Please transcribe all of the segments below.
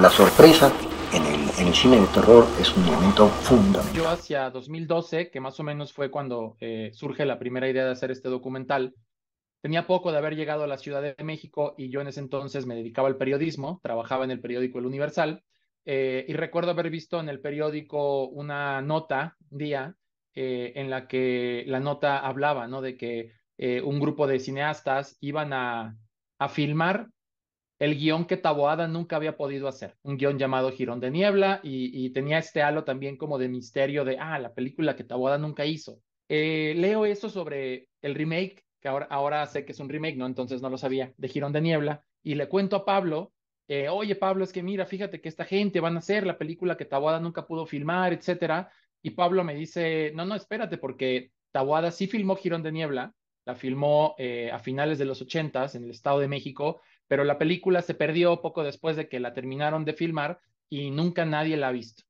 La sorpresa en el, cine de terror es un momento fundamental. Yo hacia 2012, que más o menos fue cuando eh, surge la primera idea de hacer este documental, tenía poco de haber llegado a la Ciudad de México y yo en ese entonces me dedicaba al periodismo, trabajaba en el periódico El Universal eh, y recuerdo haber visto en el periódico una nota día eh, en la que la nota hablaba ¿no? de que un grupo de cineastas iban a, a filmar el guión que Taboada nunca había podido hacer, un guión llamado Girón de Niebla, y, tenía este halo también como de misterio de, ah, la película que Taboada nunca hizo. Eh, leo eso sobre el remake, que ahora, ahora sé que es un remake, ¿no? Entonces no lo sabía, de Girón de Niebla, y le cuento a Pablo, eh, oye Pablo, es que mira, fíjate que esta gente van a hacer la película que Taboada nunca pudo filmar, etcétera, y Pablo me dice, no, no, espérate, porque Taboada sí filmó Girón de Niebla, la filmó eh, a finales de los 80 en el Estado de México, pero la película se perdió poco después de que la terminaron de filmar y nunca nadie la ha visto.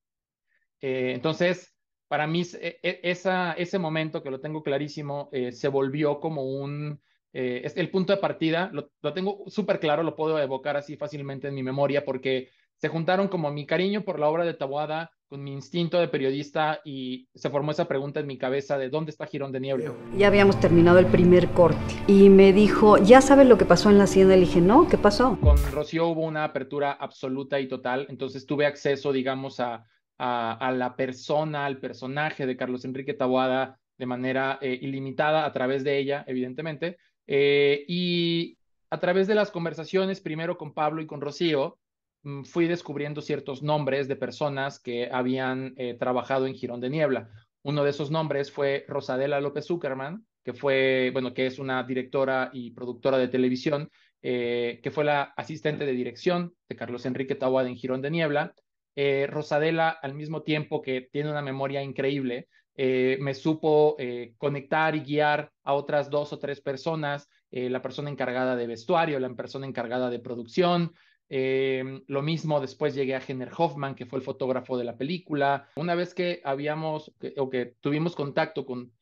Eh, entonces, para mí eh, esa, ese momento que lo tengo clarísimo se volvió como un, el punto de partida, lo, tengo súper claro, lo puedo evocar así fácilmente en mi memoria porque se juntaron como mi cariño por la obra de Taboada, con mi instinto de periodista y se formó esa pregunta en mi cabeza de dónde está Girón de Niebla. Ya habíamos terminado el primer corte y me dijo, ¿ya sabes lo que pasó en la hacienda? Le dije, no, ¿qué pasó? Con Rocío hubo una apertura absoluta y total, entonces tuve acceso, digamos, a, a, la persona, al personaje de Carlos Enrique Taboada de manera eh, ilimitada a través de ella, evidentemente, eh, y a través de las conversaciones, primero con Pablo y con Rocío, Mm, fui descubriendo ciertos nombres de personas que habían eh, trabajado en Girón de Niebla. Uno de esos nombres fue Rosadela López Zuckerman, que fue, bueno, que es una directora y productora de televisión, eh, que fue la asistente de dirección de Carlos Enrique Tawad en Girón de Niebla. Eh, Rosadela, al mismo tiempo que tiene una memoria increíble, me supo conectar y guiar a otras dos o tres personas, la persona encargada de vestuario, la persona encargada de producción, Em, lo mismo después llegué a Jenner Hoffman, que fue el fotógrafo de la película. Una vez que habíamos o que tuvimos contacto con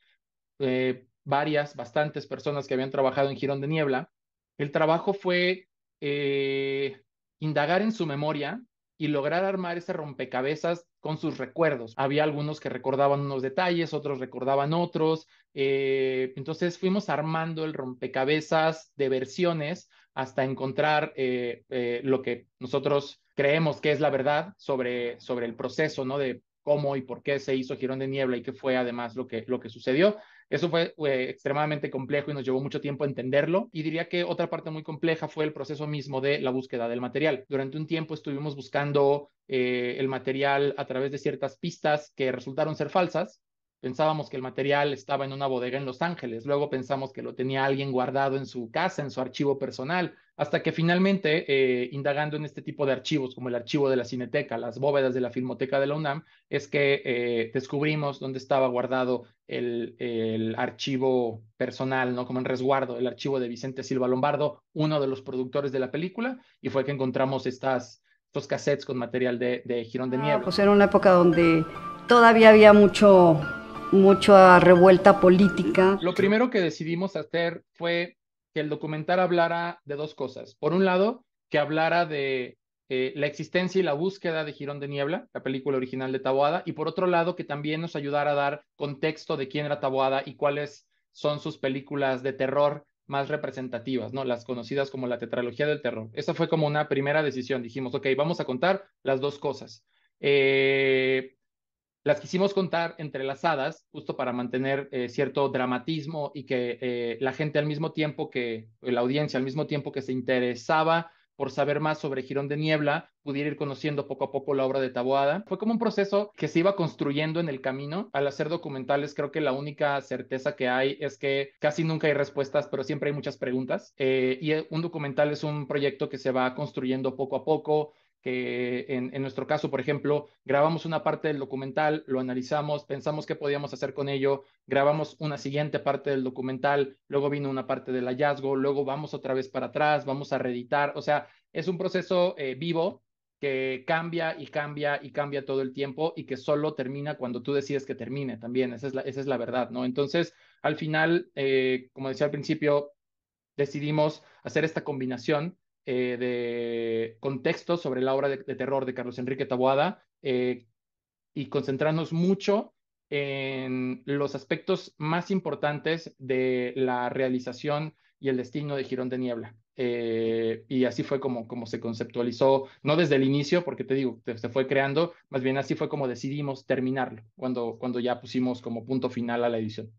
eh, varias, bastantes personas que habían trabajado en Girón de Niebla, el trabajo fue eh, indagar en su memoria y lograr armar ese rompecabezas con sus recuerdos. Había algunos que recordaban unos detalles, otros recordaban otros. Eh, entonces fuimos armando el rompecabezas de versiones hasta encontrar eh, eh, lo que nosotros creemos que es la verdad sobre, sobre el proceso, ¿no? De cómo y por qué se hizo Girón de Niebla y qué fue además lo que, lo que sucedió. Eso fue eh, extremadamente complejo y nos llevó mucho tiempo entenderlo. Y diría que otra parte muy compleja fue el proceso mismo de la búsqueda del material. Durante un tiempo estuvimos buscando eh, el material a través de ciertas pistas que resultaron ser falsas Pensábamos que el material estaba en una bodega en Los Ángeles, luego pensamos que lo tenía alguien guardado en su casa, en su archivo personal, hasta que finalmente, eh, indagando en este tipo de archivos, como el archivo de la Cineteca, las bóvedas de la Filmoteca de la UNAM, es que eh, descubrimos dónde estaba guardado el, el, archivo personal, ¿no? Como en resguardo, el archivo de Vicente Silva Lombardo, uno de los productores de la película, y fue que encontramos estas, estos cassettes con material de, Girón de ah, Niebla. pues era una época donde todavía había mucho mucha revuelta política. Lo primero que decidimos hacer fue que el documental hablara de dos cosas. Por un lado, que hablara de eh, la existencia y la búsqueda de Girón de Niebla, la película original de Taboada, y por otro lado, que también nos ayudara a dar contexto de quién era Taboada y cuáles son sus películas de terror más representativas, ¿no? Las conocidas como la tetralogía del terror. Esa fue como una primera decisión. Dijimos, ok, vamos a contar las dos cosas. Eh, las quisimos contar entrelazadas, justo para mantener eh, cierto dramatismo y que eh, la gente al mismo tiempo que, eh, la audiencia al mismo tiempo que se interesaba por saber más sobre Girón de Niebla, pudiera ir conociendo poco a poco la obra de Taboada. Fue como un proceso que se iba construyendo en el camino. Al hacer documentales, creo que la única certeza que hay es que casi nunca hay respuestas, pero siempre hay muchas preguntas. y un documental es un proyecto que se va construyendo poco a poco, que en, nuestro caso, por ejemplo, grabamos una parte del documental, lo analizamos, pensamos qué podíamos hacer con ello, grabamos una siguiente parte del documental, luego vino una parte del hallazgo, luego vamos otra vez para atrás, vamos a reeditar, o sea, es un proceso eh, vivo que cambia y cambia y cambia todo el tiempo y que solo termina cuando tú decides que termine también, esa es la, esa es la verdad, ¿no? Entonces, al final, eh, como decía al principio, decidimos hacer esta combinación eh, de contexto sobre la obra de, terror de Carlos Enrique Taboada eh, y concentrarnos mucho en los aspectos más importantes de la realización y el destino de Girón de Niebla. Eh, y así fue como, como se conceptualizó, no desde el inicio, porque te digo, se fue creando, más bien así fue como decidimos terminarlo, cuando, cuando ya pusimos como punto final a la edición.